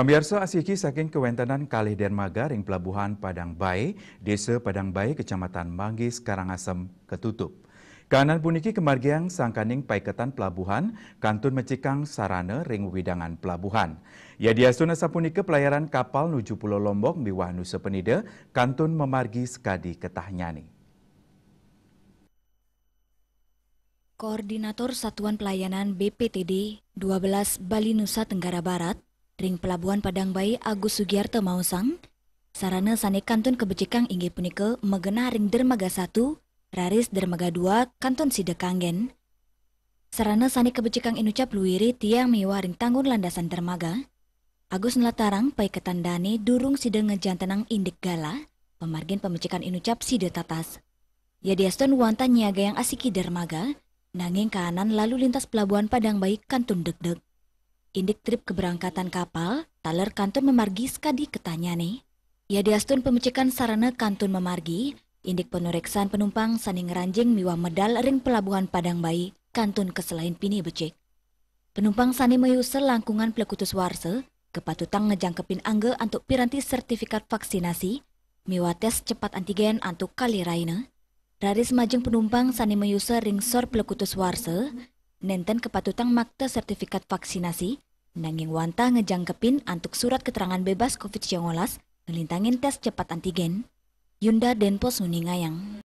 Pemirsa Asiki saking kewentanan Kali Dermaga ring pelabuhan Padang Bay, Desa Padang Bay, Kecamatan Manggis, Karangasem, ketutup. Kanan puniki kemargiang sangkaning paiketan pelabuhan, kantun mecikang sarana ring widangan pelabuhan. Ya diasuna sapunika pelayaran kapal nuju Pulau Lombok miwah Nusa Penida, kantun memargi sekadi ketahnyani. Koordinator Satuan Pelayanan BPTD 12 Bali Nusa Tenggara Barat, Ring Pelabuhan Padang Bayi Agus Sugiarto Mausang, sarana sane kanton kebecikang ingin punike megena ring dermaga 1, raris dermaga 2, kanton Sidekanggen. Sarana sane kebecikang inucap luiri tiang miwa ring tanggun landasan dermaga. Agus nelatarang pai ketandane durung sida ngejantenang indik gala, pemargin pemecikan inucap sida tatas. Yadiaston wanta nyaga yang asiki dermaga, nanging kanan lalu lintas pelabuhan Padang Bayi kantun deg-deg. Indik trip keberangkatan kapal, taler kantun memargi skadi nih. Ia diastun pemecikan sarana kantun memargi, indik penureksan penumpang saning ranjing miwa medal ring pelabuhan Padang Bayi, kantun keselain pini becik. Penumpang sani meyusel langkungan plekutus warse, kepatutang ngejangkepin angge untuk piranti sertifikat vaksinasi, miwa tes cepat antigen untuk kali raina. Raris majeng penumpang sani meyusel ring sor plekutus warse, nenten kepatutan makta sertifikat vaksinasi, nanging wanta ngejangkepin antuk surat keterangan bebas COVID-19 ngelintangin tes cepat antigen, Yunda Denpos Nuningayang.